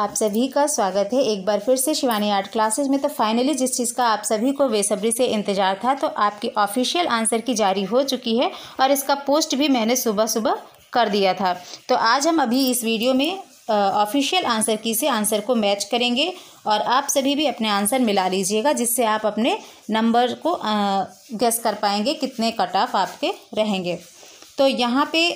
आप सभी का स्वागत है एक बार फिर से शिवानी आर्ट क्लासेस में तो फाइनली जिस चीज़ का आप सभी को बेसब्री से इंतज़ार था तो आपकी ऑफिशियल आंसर की जारी हो चुकी है और इसका पोस्ट भी मैंने सुबह सुबह कर दिया था तो आज हम अभी इस वीडियो में ऑफिशियल आंसर की से आंसर को मैच करेंगे और आप सभी भी अपने आंसर मिला लीजिएगा जिससे आप अपने नंबर को गेस कर पाएंगे कितने कट ऑफ आपके रहेंगे तो यहाँ पे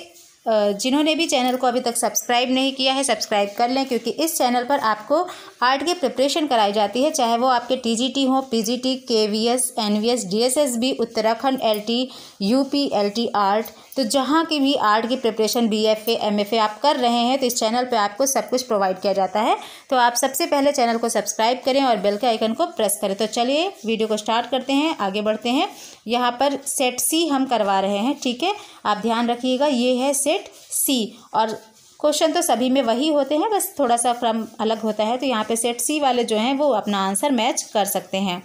जिन्होंने भी चैनल को अभी तक सब्सक्राइब नहीं किया है सब्सक्राइब कर लें क्योंकि इस चैनल पर आपको आर्ट की प्रिपरेशन कराई जाती है चाहे वो आपके टीजीटी हो PGT KVS NVS DSSB Uttarakhand LT UP LT art तो जहाँ की भी आर्ट की preparation B F M F A आप कर रहे हैं तो इस चैनल पर आपको सब कुछ प्रोवाइड किया जाता है तो आप सबसे पहले चैनल को सब्सक्राइब करें और बेल के आइकन को प्रेस करें तो चलिए वीडियो को स्टार्ट करते हैं आगे बढ़ते हैं यहाँ पर सेट सी हम करवा रहे हैं ठीक है आप ध्यान रखिएगा ये है सेट सेट सी और क्वेश्चन तो सभी में वही होते हैं बस थोड़ा सा क्रम अलग होता है तो यहाँ पे सेट सी वाले जो हैं वो अपना आंसर मैच कर सकते हैं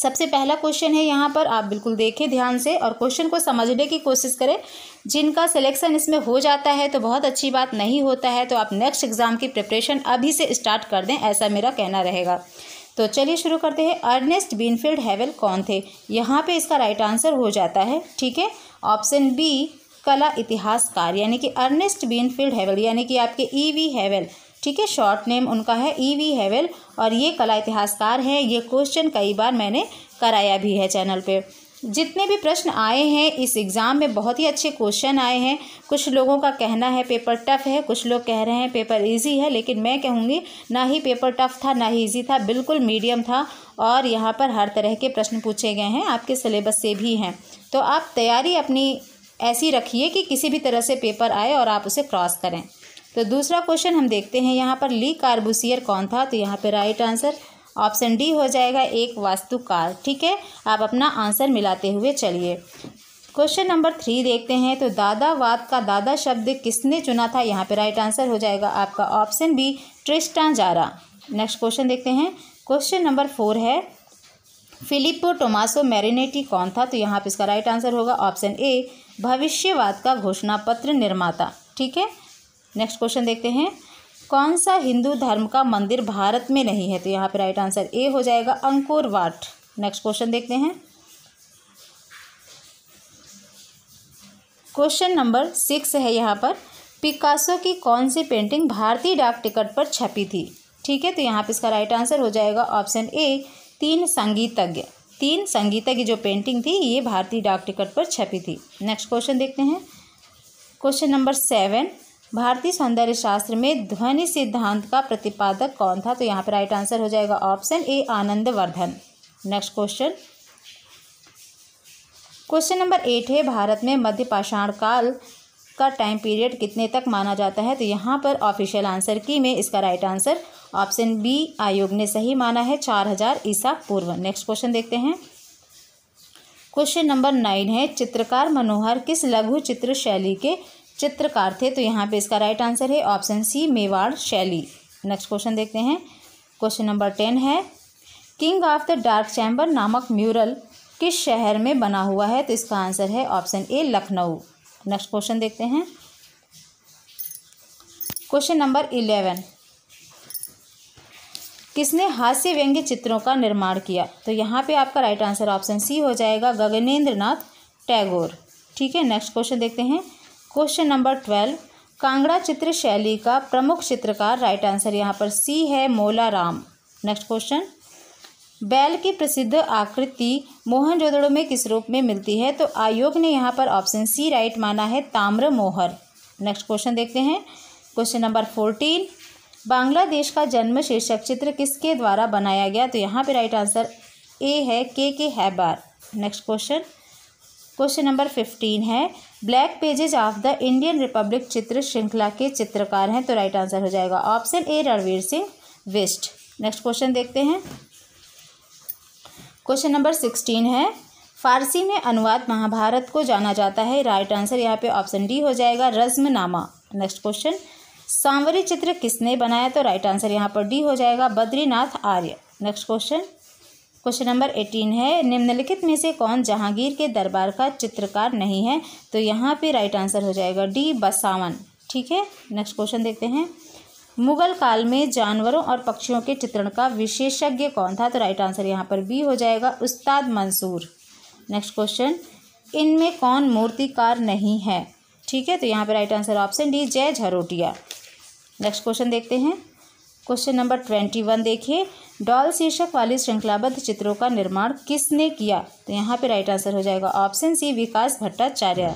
सबसे पहला क्वेश्चन है यहाँ पर आप बिल्कुल देखें ध्यान से और क्वेश्चन को समझने की कोशिश करें जिनका सिलेक्शन इसमें हो जाता है तो बहुत अच्छी बात नहीं होता है तो आप नेक्स्ट एग्ज़ाम की प्रिपरेशन अभी से स्टार्ट कर दें ऐसा मेरा कहना रहेगा तो चलिए शुरू करते हैं अर्नेस्ट बीनफील्ड हैवेल कौन थे यहाँ पे इसका राइट आंसर हो जाता है ठीक है ऑप्शन बी कला इतिहासकार यानी कि अर्नेस्ट बीनफील्ड हैवल यानी कि आपके ई वी हैवल ठीक है शॉर्ट नेम उनका है ई वी हैवल और ये कला इतिहासकार हैं ये क्वेश्चन कई बार मैंने कराया भी है चैनल पे जितने भी प्रश्न आए हैं इस एग्ज़ाम में बहुत ही अच्छे क्वेश्चन आए हैं कुछ लोगों का कहना है पेपर टफ है कुछ लोग कह रहे हैं पेपर इजी है लेकिन मैं कहूँगी ना ही पेपर टफ था ना ही इजी था बिल्कुल मीडियम था और यहाँ पर हर तरह के प्रश्न पूछे गए हैं आपके सिलेबस से भी हैं तो आप तैयारी अपनी ऐसी रखिए कि किसी भी तरह से पेपर आए और आप उसे क्रॉस करें तो दूसरा क्वेश्चन हम देखते हैं यहाँ पर ली कार्बुसियर कौन था तो यहाँ पर राइट आंसर ऑप्शन डी हो जाएगा एक वास्तुकार ठीक है आप अपना आंसर मिलाते हुए चलिए क्वेश्चन नंबर थ्री देखते हैं तो दादावाद का दादा शब्द किसने चुना था यहाँ पे राइट आंसर हो जाएगा आपका option B Tristan Tzara next question देखते हैं क्वेश्चन नंबर फोर है फिलिपो टोमासो मैरिनेटी कौन था तो यहाँ पे इसका राइट आंसर होगा ऑप्शन ए भविष्यवाद का घोषणा पत्र निर्माता ठीक है नेक्स्ट क्वेश्चन देखते हैं कौन सा हिंदू धर्म का मंदिर भारत में नहीं है तो यहाँ पर राइट आंसर ए हो जाएगा अंकुर वाट नेक्स्ट क्वेश्चन देखते हैं क्वेश्चन नंबर सिक्स है यहाँ पर पिकासो की कौन सी पेंटिंग भारतीय डाक टिकट पर छपी थी ठीक है तो यहाँ पे इसका राइट आंसर हो जाएगा ऑप्शन ए तीन संगीतज्ञ तीन संगीता की जो पेंटिंग थी ये भारतीय डाक टिकट पर छपी थी नेक्स्ट क्वेश्चन देखते हैं क्वेश्चन नंबर सेवन भारतीय सौंदर्य शास्त्र में ध्वनि सिद्धांत का प्रतिपादक कौन था तो यहाँ पर राइट आंसर हो जाएगा option A Anand Vardhan next question question number eight है भारत में मध्य पाषाण काल का टाइम पीरियड कितने तक माना जाता है तो यहाँ पर ऑफिशियल आंसर की में इसका राइट आंसर ऑप्शन बी आयोग ने सही माना है चार हजार ईसा पूर्व नेक्स्ट क्वेश्चन देखते हैं क्वेश्चन नंबर नाइन है चित्रकार मनोहर किस लघु चित्र शैली के चित्रकार थे तो यहाँ पे इसका राइट आंसर है ऑप्शन सी मेवाड़ शैली नेक्स्ट क्वेश्चन देखते हैं क्वेश्चन नंबर टेन है king of the dark chamber नामक म्यूरल किस शहर में बना हुआ है तो इसका आंसर है option A Lucknow next question देखते हैं क्वेश्चन नंबर इलेवन किसने हास्य व्यंग्य चित्रों का निर्माण किया तो यहाँ पे आपका राइट आंसर ऑप्शन सी हो जाएगा गगनेन्द्र टैगोर ठीक है नेक्स्ट क्वेश्चन देखते हैं क्वेश्चन नंबर ट्वेल्व कांगड़ा चित्र शैली का प्रमुख चित्रकार राइट आंसर यहाँ पर सी है मोला राम नेक्स्ट क्वेश्चन बैल की प्रसिद्ध आकृति मोहनजोदड़ो में किस रूप में मिलती है तो आयोग ने यहाँ पर ऑप्शन सी राइट माना है ताम्र मोहर नेक्स्ट क्वेश्चन देखते हैं क्वेश्चन नंबर फोर्टीन बांग्लादेश का जन्म शीर्षक चित्र किसके द्वारा बनाया गया तो यहाँ पे राइट आंसर ए है K K Hebbar next question question number fifteen है black pages of the Indian republic चित्र श्रृंखला के चित्रकार हैं तो राइट आंसर हो जाएगा option A Ranveer Singh Bisht next question देखते हैं क्वेश्चन नंबर सिक्सटीन है फारसी में अनुवाद महाभारत को जाना जाता है राइट आंसर यहाँ पे ऑप्शन डी हो जाएगा रज्म नेक्स्ट क्वेश्चन सांवरी चित्र किसने बनाया तो राइट आंसर यहाँ पर डी हो जाएगा Badrinath Arya next question question number eighteen है निम्नलिखित में से कौन जहांगीर के दरबार का चित्रकार नहीं है तो यहाँ पे राइट आंसर हो जाएगा डी बसावन ठीक है नेक्स्ट क्वेश्चन देखते हैं मुगल काल में जानवरों और पक्षियों के चित्रण का विशेषज्ञ कौन था तो राइट आंसर यहाँ पर बी हो जाएगा उस्ताद मंसूर नेक्स्ट क्वेश्चन इनमें कौन मूर्तिकार नहीं है ठीक है तो यहाँ पर राइट आंसर ऑप्शन डी जय झरोटिया नेक्स्ट क्वेश्चन देखते हैं क्वेश्चन नंबर ट्वेंटी वन देखिए डॉल शीर्षक वाली श्रृंखलाबद्ध चित्रों का निर्माण किसने किया तो यहाँ पे राइट आंसर हो जाएगा option C Vikas Bhattacharya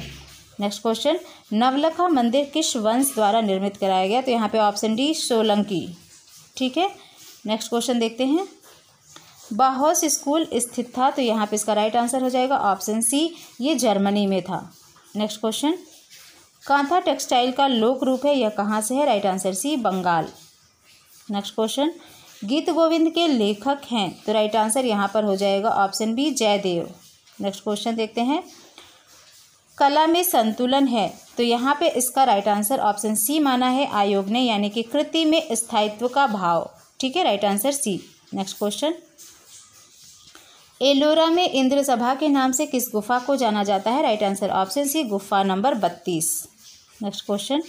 next question Navlakha मंदिर किस वंश द्वारा निर्मित कराया गया तो यहाँ पे ऑप्शन डी सोलंकी ठीक है नेक्स्ट क्वेश्चन देखते हैं बाहौस स्कूल स्थित था तो यहाँ पे इसका राइट आंसर हो जाएगा ऑप्शन सी ये जर्मनी में था नेक्स्ट क्वेश्चन कांथा टेक्सटाइल का लोक रूप है यह कहाँ से है right answer C Bengal next question Geet Govind के लेखक हैं तो राइट आंसर यहाँ पर हो जाएगा option B Jayadev next question देखते हैं कला में संतुलन है तो यहाँ पे इसका राइट आंसर ऑप्शन सी माना है आयोग ने यानी कि कृति में स्थायित्व का भाव ठीक है right answer C next question Ellora में इंद्र सभा के नाम से किस गुफा को जाना जाता है राइट आंसर ऑप्शन सी गुफा नंबर बत्तीस नेक्स्ट क्वेश्चन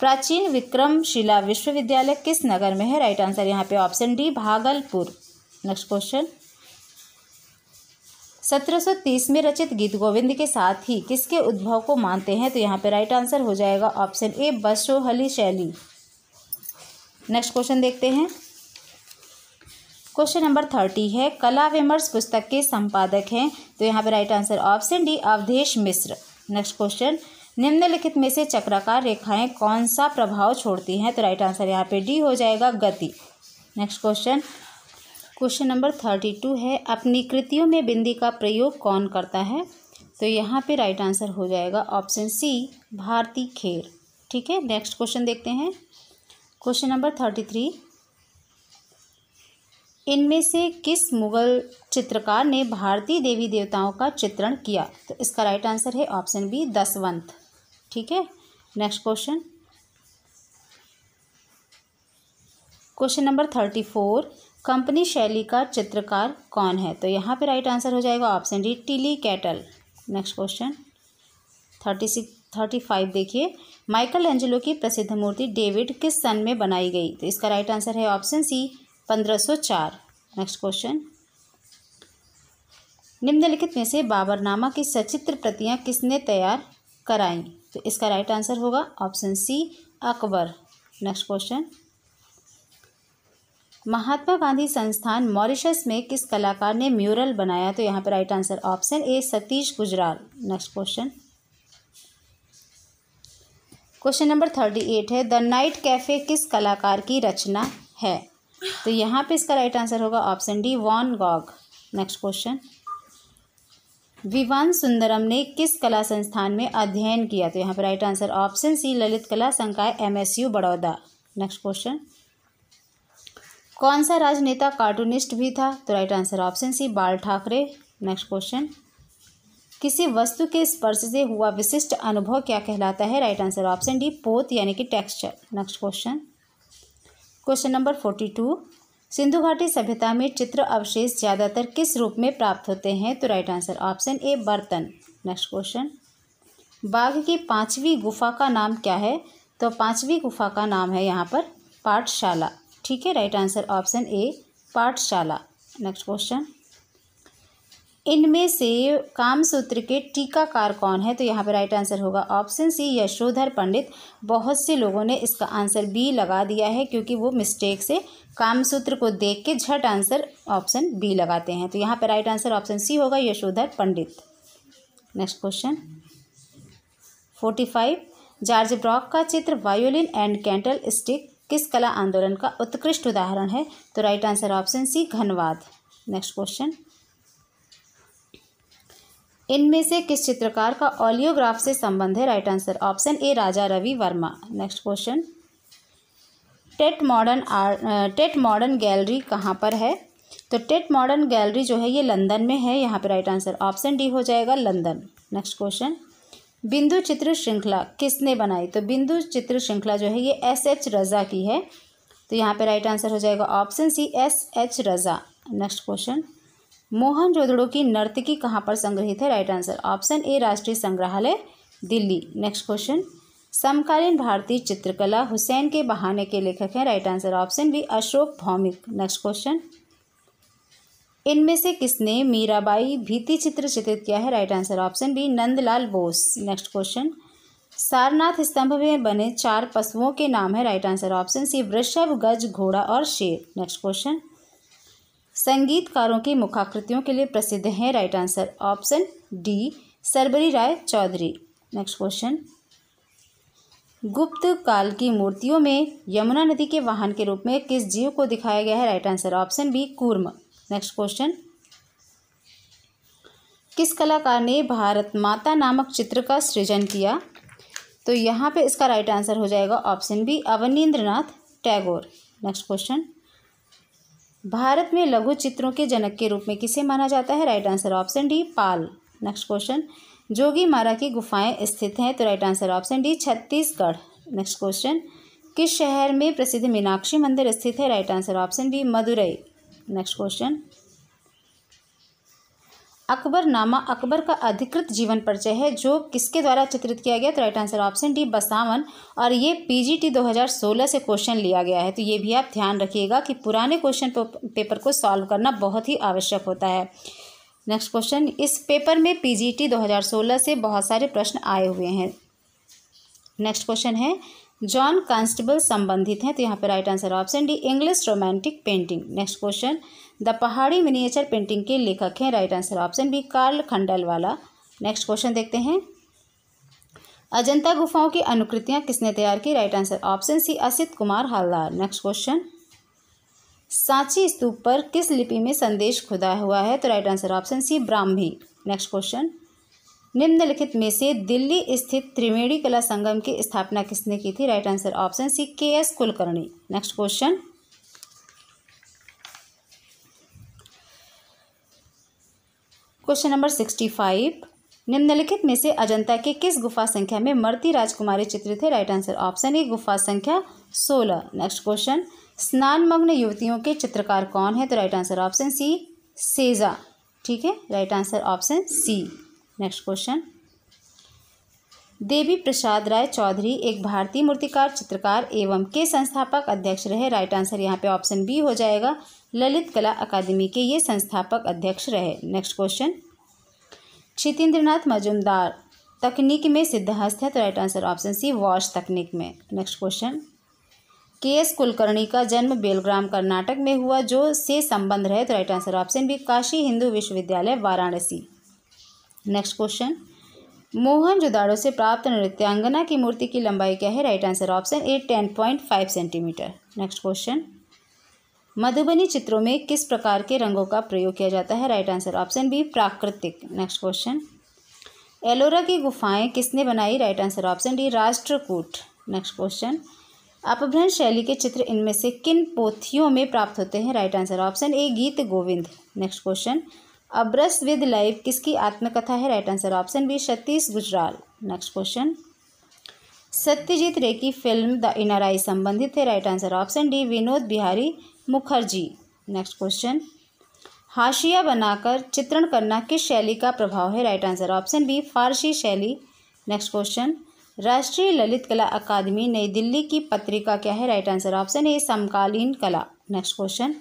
प्राचीन विक्रमशिला विश्वविद्यालय किस नगर में है राइट आंसर यहाँ पे option D Bhagalpur next question 1730 में रचित गीत गोविंद के साथ ही किसके उद्भव को मानते हैं तो यहाँ पे राइट आंसर हो जाएगा ऑप्शन ए बसोहली शैली नेक्स्ट क्वेश्चन देखते हैं क्वेश्चन नंबर थर्टी है कला विमर्श पुस्तक के संपादक हैं तो यहाँ पे right answer option D Awadhesh Mishra next question निम्नलिखित में से चक्राकार रेखाएं कौन सा प्रभाव छोड़ती हैं तो राइट आंसर यहाँ पे डी हो जाएगा गति next question question number thirty two है अपनी कृतियों में बिंदी का प्रयोग कौन करता है तो यहाँ पे राइट आंसर हो जाएगा ऑप्शन सी भारती खेर ठीक है नेक्स्ट क्वेश्चन देखते हैं क्वेश्चन नंबर थर्टी थ्री इनमें से किस मुगल चित्रकार ने भारतीय देवी देवताओं का चित्रण किया तो इसका राइट आंसर है ऑप्शन बी दसवंत ठीक है next question question number thirty four company शैली का चित्रकार कौन है तो यहाँ पे राइट आंसर हो जाएगा option D Tilly Kettle next question thirty six thirty five देखिए माइकल एंजेलो की प्रसिद्ध मूर्ति डेविड किस सन में बनाई गई तो इसका राइट आंसर है ऑप्शन सी 1504 नेक्स्ट क्वेश्चन निम्नलिखित में से बाबरनामा की सचित्र प्रतियां किसने तैयार कराई तो इसका राइट आंसर होगा option C Akbar next question Mahatma Gandhi संस्थान मॉरिशस में किस कलाकार ने म्यूरल बनाया तो यहाँ पर right answer option A Satish Gujral next question question number thirty eight है द नाइट कैफ़े किस कलाकार की रचना है तो यहाँ पे इसका राइट आंसर होगा option D van Gogh next question Vivan Sundaram ने किस कला संस्थान में अध्ययन किया तो यहाँ पर राइट आंसर ऑप्शन सी ललित कला संकाय एमएसयू बड़ौदा नेक्स्ट क्वेश्चन कौन सा राजनेता कार्टूनिस्ट भी था तो राइट आंसर ऑप्शन सी बाल ठाकरे नेक्स्ट क्वेश्चन किसी वस्तु के स्पर्श से हुआ विशिष्ट अनुभव क्या कहलाता है राइट आंसर ऑप्शन डी पोत यानी कि texture next question question number forty two Sindhu घाटी सभ्यता में चित्र अवशेष ज़्यादातर किस रूप में प्राप्त होते हैं तो राइट आंसर ऑप्शन ए बर्तन नेक्स्ट क्वेश्चन बाघ की पांचवी गुफा का नाम क्या है तो पांचवी गुफा का नाम है यहाँ पर पाठशाला ठीक है राइट आंसर ऑप्शन ए पाठशाला नेक्स्ट क्वेश्चन इनमें से कामसूत्र के टीकाकार कौन है तो यहाँ पर राइट आंसर होगा ऑप्शन सी यशोधर पंडित बहुत से लोगों ने इसका आंसर बी लगा दिया है क्योंकि वो मिस्टेक से कामसूत्र को देख के झट आंसर ऑप्शन बी लगाते हैं तो यहाँ पर राइट आंसर ऑप्शन सी होगा Yashodhar Pandit next question forty five George Braque का चित्र वायोलिन एंड कैंटल स्टिक किस कला आंदोलन का उत्कृष्ट उदाहरण है तो राइट आंसर ऑप्शन सी घनवाद नेक्स्ट क्वेश्चन इनमें से किस चित्रकार का ऑलियोग्राफ से संबंध है right answer option A Raja Ravi Varma next question Tate Modern art Tate Modern gallery कहाँ पर है तो टेट मॉडर्न गैलरी जो है ये लंदन में है यहाँ पर राइट आंसर ऑप्शन डी हो जाएगा लंदन नेक्स्ट क्वेश्चन बिंदु चित्र श्रृंखला किसने बनाई तो बिंदु चित्र श्रृंखला जो है ये एस एच रज़ा की है तो यहाँ पे राइट आंसर हो जाएगा option C S H Raza next question Mohenjo जोदड़ो की नर्तकी कहाँ पर संग्रहित है राइट आंसर ऑप्शन ए राष्ट्रीय संग्रहालय दिल्ली नेक्स्ट क्वेश्चन समकालीन भारतीय चित्रकला हुसैन के बहाने के लेखक हैं right answer option B Ashok Bhaumik next question इनमें से किसने मीराबाई भीति चित्र चित्रित किया है right answer option B Nandalal Bose next question Sarnath स्तंभ में बने चार पशुओं के नाम है राइट आंसर ऑप्शन सी वृषभ गज घोड़ा और शेर नेक्स्ट क्वेश्चन संगीतकारों की मुखाकृतियों के लिए प्रसिद्ध हैं right answer option D Sarbari Roy Choudhury next question Gupta काल की मूर्तियों में यमुना नदी के वाहन के रूप में किस जीव को दिखाया गया है right answer option B Kurma next question किस कलाकार ने भारत माता नामक चित्र का सृजन किया तो यहाँ पे इसका राइट आंसर हो जाएगा option B Abanindranath Tagore next question Bharat में लघु चित्रों के जनक के रूप में किसे माना जाता है right answer option D Pala next question Jogimara की गुफाएं स्थित हैं तो right answer option D Chhattisgarh next question किस शहर में प्रसिद्ध मीनाक्षी मंदिर स्थित है right answer option B Madurai next question Akbarnama Akbar का अधिकृत जीवन परिचय है जो किसके द्वारा चित्रित किया गया तो right answer option D Basawan और ये पीजीटी 2016 से क्वेश्चन लिया गया है तो ये भी आप ध्यान रखिएगा कि पुराने क्वेश्चन पेपर को सॉल्व करना बहुत ही आवश्यक होता है नेक्स्ट क्वेश्चन इस पेपर में पीजीटी 2016 से बहुत सारे प्रश्न आए हुए हैं नेक्स्ट क्वेश्चन है जॉन कांस्टेबल संबंधित हैं तो यहाँ पर right answer option D English romantic painting next question the Pahari miniature painting के लेखक हैं right answer option B Karl Khandalavala next question देखते हैं अजंता गुफाओं की अनुकृतियाँ किसने तैयार की right answer option C Asit Kumar Haldar next question Sanchi stupa पर किस लिपि में संदेश खुदा हुआ है तो right answer option C Brahmi next question निम्नलिखित में से दिल्ली स्थित त्रिवेणी कला संगम की स्थापना किसने की थी right answer option C K S Kulkarni next question question number sixty five निम्नलिखित में से अजंता के किस गुफा संख्या में मर्ती राजकुमारी चित्रित थे राइट आंसर ऑप्शन ए गुफा संख्या सोलह नेक्स्ट क्वेश्चन स्नान मग्न युवतियों के चित्रकार कौन है तो राइट आंसर ऑप्शन सी सेजा ठीक है right answer option C next question Devi Prasad Roy Choudhury एक भारतीय मूर्तिकार चित्रकार एवं के संस्थापक अध्यक्ष रहे राइट आंसर यहाँ पे ऑप्शन बी हो जाएगा ललित कला अकादमी के ये संस्थापक अध्यक्ष रहे नेक्स्ट क्वेश्चन क्षितेंद्रनाथ मजुमदार तकनीक में सिद्धहस्त है तो right answer option C wash तकनीक में next question K S Kulkarni का जन्म बेलग्राम कर्नाटक में हुआ जो से संबंध रहे तो right answer option B Kashi Hindu विश्वविद्यालय वाराणसी नेक्स्ट क्वेश्चन मोहन जुदाड़ों से प्राप्त नृत्यांगना की मूर्ति की लंबाई क्या है right answer option A ten point five centimetre next question Madhubani चित्रों में किस प्रकार के रंगों का प्रयोग किया जाता है राइट आंसर ऑप्शन बी प्राकृतिक नेक्स्ट क्वेश्चन एलोरा की गुफाएं किसने बनाई right answer option D Rashtrakuta next question Apabhramsha शैली के चित्र इनमें से किन पोथियों में प्राप्त होते हैं right answer option A Geet Govind next question a brush with life किसकी आत्मकथा है right answer option B Satish Gujral next question Satyajit Ray की फिल्म द इनर आई संबंधित है right answer option D Vinod Bihari Mukherjee next question हाशिया बनाकर चित्रण करना किस शैली का प्रभाव है right answer option B Farsi शैली नेक्स्ट क्वेश्चन राष्ट्रीय ललित कला अकादमी नई दिल्ली की पत्रिका क्या है राइट आंसर ऑप्शन ए समकालीन कला नेक्स्ट क्वेश्चन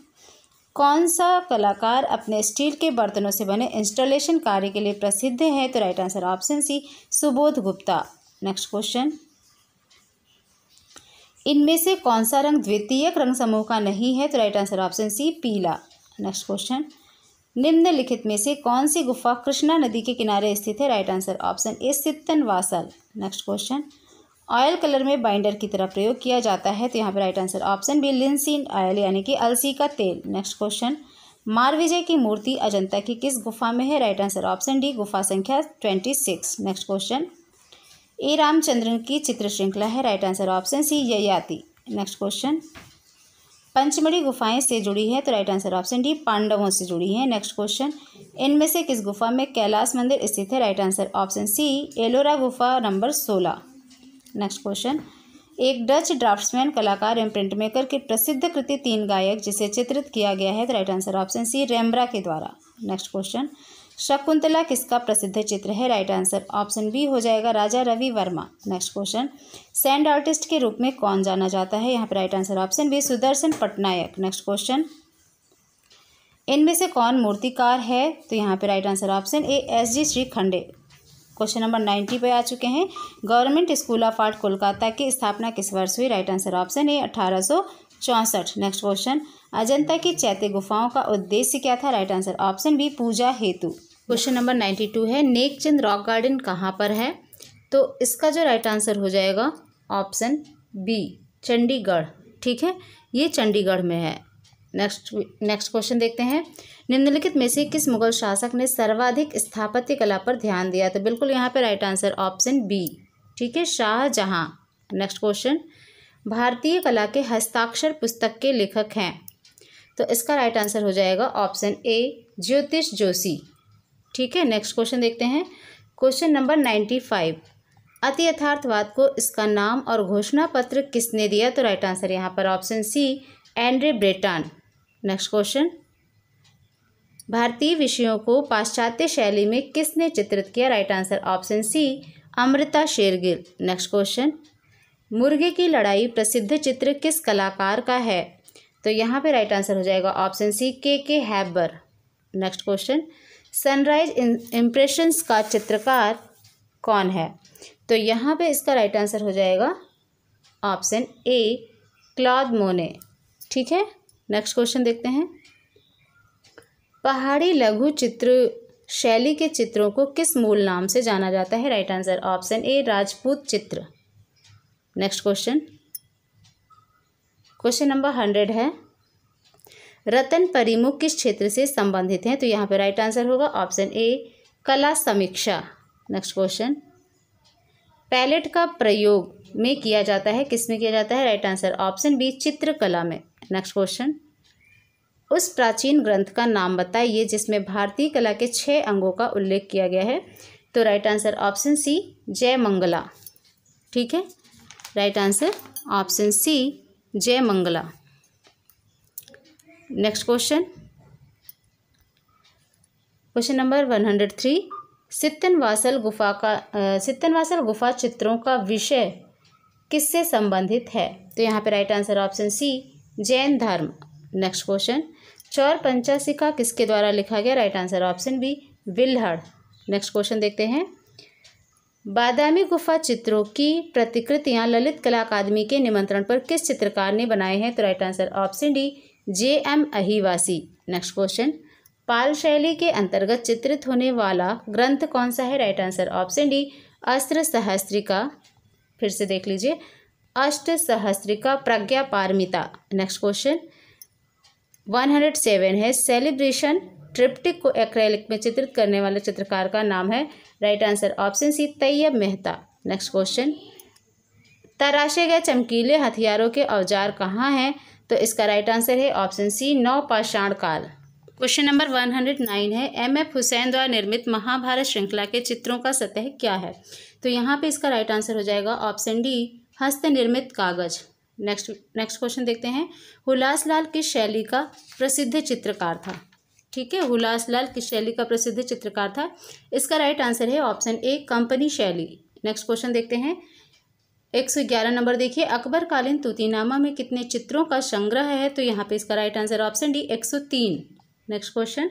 कौन सा कलाकार अपने स्टील के बर्तनों से बने इंस्टॉलेशन कार्य के लिए प्रसिद्ध है तो right answer option C Subodh Gupta next question इनमें से कौन सा रंग द्वितीयक रंग समूह का नहीं है तो राइट आंसर ऑप्शन सी पीला नेक्स्ट क्वेश्चन निम्नलिखित में से कौन सी गुफा कृष्णा नदी के किनारे स्थित है right answer option A Sittanavasal next question oil colour में बाइंडर की तरह प्रयोग किया जाता है तो यहाँ पर right answer option B linseed oil यानी कि अलसी का तेल नेक्स्ट क्वेश्चन मारविजय की मूर्ति अजंता की किस गुफा में है राइट आंसर ऑप्शन डी गुफा संख्या twenty six next question A Ramachandran की चित्र श्रृंखला है right answer option C Yayati next question Pachmarhi गुफाएं से जुड़ी है तो राइट आंसर ऑप्शन डी पांडवों से जुड़ी है नेक्स्ट क्वेश्चन इनमें से किस गुफा में कैलाश मंदिर स्थित है right answer option C Ellora गुफा नंबर सोलह नेक्स्ट क्वेश्चन एक डच ड्राफ्ट्समैन कलाकार एवं प्रिंट मेकर की प्रसिद्ध कृति तीन गायक जिसे चित्रित किया गया है तो right answer option C Rembrandt के द्वारा नेक्स्ट क्वेश्चन शकुंतला किसका प्रसिद्ध चित्र है राइट आंसर ऑप्शन बी हो जाएगा Raja Ravi Varma next question sand artist के रूप में कौन जाना जाता है यहाँ पर right answer option B Sudarshan Pattnaik next question इनमें से कौन मूर्तिकार है तो यहाँ पे right answer option A S G Shrikhande question number ninety पे आ चुके हैं government school of art Kolkata की स्थापना किस वर्ष हुई राइट आंसर ऑप्शन ए अठारह सौ चौंसठ नेक्स्ट क्वेश्चन अजंता की चैत्य गुफाओं का उद्देश्य क्या था राइट आंसर ऑप्शन बी पूजा हेतु क्वेश्चन नंबर नाइन्टी टू है नेकचंद रॉक गार्डन कहाँ पर है तो इसका जो राइट आंसर हो जाएगा ऑप्शन बी चंडीगढ़ ठीक है ये चंडीगढ़ में है नेक्स्ट नेक्स्ट क्वेश्चन देखते हैं निम्नलिखित में से किस मुगल शासक ने सर्वाधिक स्थापत्य कला पर ध्यान दिया तो बिल्कुल यहाँ पर राइट आंसर ऑप्शन बी ठीक है शाहजहाँ नेक्स्ट क्वेश्चन भारतीय कला के हस्ताक्षर पुस्तक के लेखक हैं तो इसका राइट आंसर हो जाएगा ऑप्शन ए ज्योतिष जोशी ठीक है नेक्स्ट क्वेश्चन देखते हैं क्वेश्चन नंबर नाइन्टी फाइव अति यथार्थवाद को इसका नाम और घोषणा पत्र किसने दिया तो राइट आंसर यहाँ पर option C Andre Breton next question भारतीय विषयों को पाश्चात्य शैली में किसने चित्रित किया right answer option C Amrita Shergil next question मुर्गे की लड़ाई प्रसिद्ध चित्र किस कलाकार का है तो यहाँ पे राइट आंसर हो जाएगा option C K K Hebbar next question sunrise impressions का चित्रकार कौन है तो यहाँ पे इसका राइट आंसर हो जाएगा ऑप्शन ए क्लॉद मोने ठीक है नेक्स्ट क्वेश्चन देखते हैं पहाड़ी लघु चित्र शैली के चित्रों को किस मूल नाम से जाना जाता है right answer option A Rajput चित्र next question question number hundred है रतन परिमुख किस क्षेत्र से संबंधित हैं तो यहाँ पे राइट आंसर होगा ऑप्शन ए कला समीक्षा नेक्स्ट क्वेश्चन पैलेट का प्रयोग में किया जाता है किस में किया जाता है राइट आंसर ऑप्शन बी चित्रकला में नेक्स्ट क्वेश्चन उस प्राचीन ग्रंथ का नाम बताइए जिसमें भारतीय कला के छः अंगों का उल्लेख किया गया है तो right answer option C Jai Mangla ठीक है right answer option C Jai Mangala next question question number one hundred three Sittanavasal गुफा का सित्तनवासल गुफा चित्रों का विषय किससे संबंधित है तो यहाँ पे right answer option C Jain धर्म नेक्स्ट क्वेश्चन चौर पंचाशिका किसके द्वारा लिखा गया राइट आंसर ऑप्शन बी विल्हड़ नेक्स्ट क्वेश्चन देखते हैं बादामी गुफा चित्रों की प्रतिकृतियां ललित कला अकादमी के निमंत्रण पर किस चित्रकार ने बनाए हैं तो right answer option D J M Ahivasi next question Pala शैली के अंतर्गत चित्रित होने वाला ग्रंथ कौन सा है राइट आंसर ऑप्शन डी अस्त्र सहस्त्री का फिर से देख लीजिए Ashta Sahasrika Prajna Paramita next question one hundred seven है सेलिब्रेशन ट्रिप्टिक को एक्रेलिक में चित्रित करने वाले चित्रकार का नाम है right answer option C Tyeb Mehta next question तराशे गए चमकीले हथियारों के औजार कहाँ हैं तो इसका राइट आंसर है ऑप्शन सी नौ पाषाण काल question number one hundred nine है एम एफ हुसैन द्वारा निर्मित महाभारत श्रृंखला के चित्रों का सतह क्या है तो यहाँ पे इसका राइट आंसर हो जाएगा ऑप्शन डी हस्त निर्मित कागज नेक्स्ट नेक्स्ट क्वेश्चन देखते हैं हुलास लाल किस शैली का प्रसिद्ध चित्रकार था ठीक है हुलास लाल किस शैली का प्रसिद्ध चित्रकार था इसका राइट आंसर है ऑप्शन ए कंपनी शैली नेक्स्ट क्वेश्चन देखते हैं एक सौ ग्यारह नंबर देखिए अकबर कालीन तूतीनामा में कितने चित्रों का संग्रह है तो यहाँ पे इसका राइट आंसर ऑप्शन डी एक सौ तीन नेक्स्ट क्वेश्चन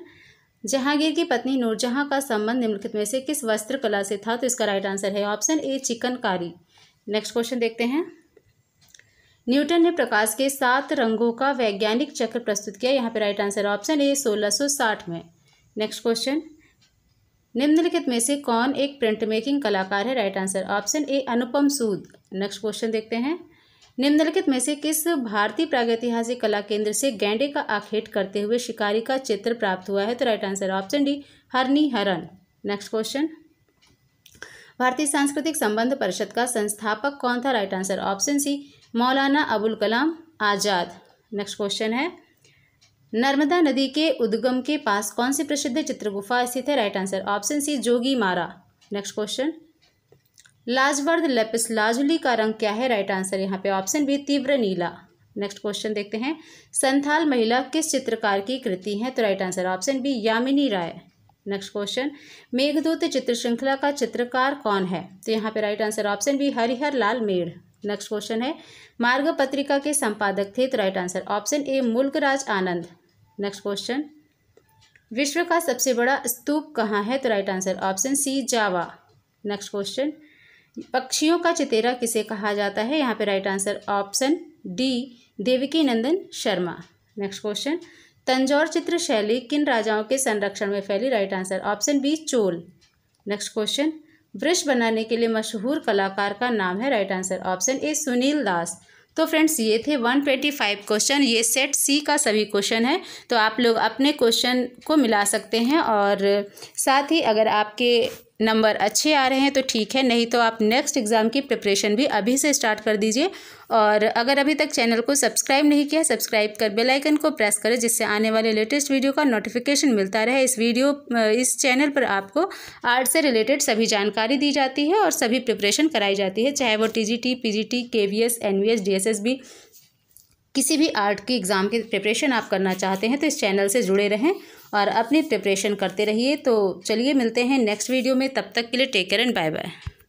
जहांगीर की पत्नी नूरजहां का संबंध निम्नलिखित में से किस वस्त्रकला से था तो इसका राइट आंसर है option A chikankari next question देखते हैं न्यूटन ने प्रकाश के सात रंगों का वैज्ञानिक चक्र प्रस्तुत किया यहाँ पे राइट आंसर ऑप्शन ए 1660 में नेक्स्ट क्वेश्चन निम्नलिखित में से कौन एक प्रिंट मेकिंग कलाकार है right answer option A Anupam Sood next question देखते हैं निम्नलिखित में से किस भारतीय प्रागैतिहासिक कला केंद्र से गैंडे का आखेट करते हुए शिकारी का चित्र प्राप्त हुआ है तो राइट आंसर ऑप्शन डी हरनी हरन नेक्स्ट क्वेश्चन भारतीय सांस्कृतिक संबंध परिषद का संस्थापक कौन था right answer option C Maulana Abul Kalam Azad next question है नर्मदा नदी के उद्गम के पास कौन सी प्रसिद्ध चित्रगुफा स्थित है right answer option C Jogimara next question लाजवर्द लेपिस लाजुली का रंग क्या है राइट आंसर यहाँ पे ऑप्शन बी तीव्र नीला नेक्स्ट क्वेश्चन देखते हैं संथाल महिला किस चित्रकार की कृति है तो right answer option B Jamini Roy next question Meghdoot चित्र श्रृंखला का चित्रकार कौन है तो यहाँ पे right answer option B Harihar Lal Medh next question है मार्ग पत्रिका के संपादक थे तो right answer option A Mulkraj Anand next question विश्व का सबसे बड़ा स्तूप कहाँ है तो right answer option C Java next question पक्षियों का चितेरा किसे कहा जाता है यहाँ पे right answer option D Devki Nandan Sharma next question Tanjore चित्र शैली किन राजाओं के संरक्षण में फैली right answer option B Chola next question वृक्ष बनाने के लिए मशहूर कलाकार का नाम है right answer option A Sunil Das तो फ्रेंड्स ये थे वन ट्वेंटी फाइव क्वेश्चन ये सेट सी का सभी क्वेश्चन है तो आप लोग अपने क्वेश्चन को मिला सकते हैं और साथ ही अगर आपके नंबर अच्छे आ रहे हैं तो ठीक है नहीं तो आप नेक्स्ट एग्ज़ाम की प्रिपरेशन भी अभी से स्टार्ट कर दीजिए और अगर अभी तक चैनल को सब्सक्राइब नहीं किया सब्सक्राइब कर बेल आइकन को प्रेस करें जिससे आने वाले लेटेस्ट वीडियो का नोटिफिकेशन मिलता रहे इस वीडियो इस चैनल पर आपको आर्ट से रिलेटेड सभी जानकारी दी जाती है और सभी प्रिपरेशन कराई जाती है चाहे वो T G T P G T K V S N V S D S S B किसी भी आर्ट की एग्ज़ाम की प्रिपरेशन आप करना चाहते हैं तो इस चैनल से जुड़े रहें और अपनी प्रिपरेशन करते रहिए तो चलिए मिलते हैं नेक्स्ट वीडियो में तब तक के लिए take care and bye bye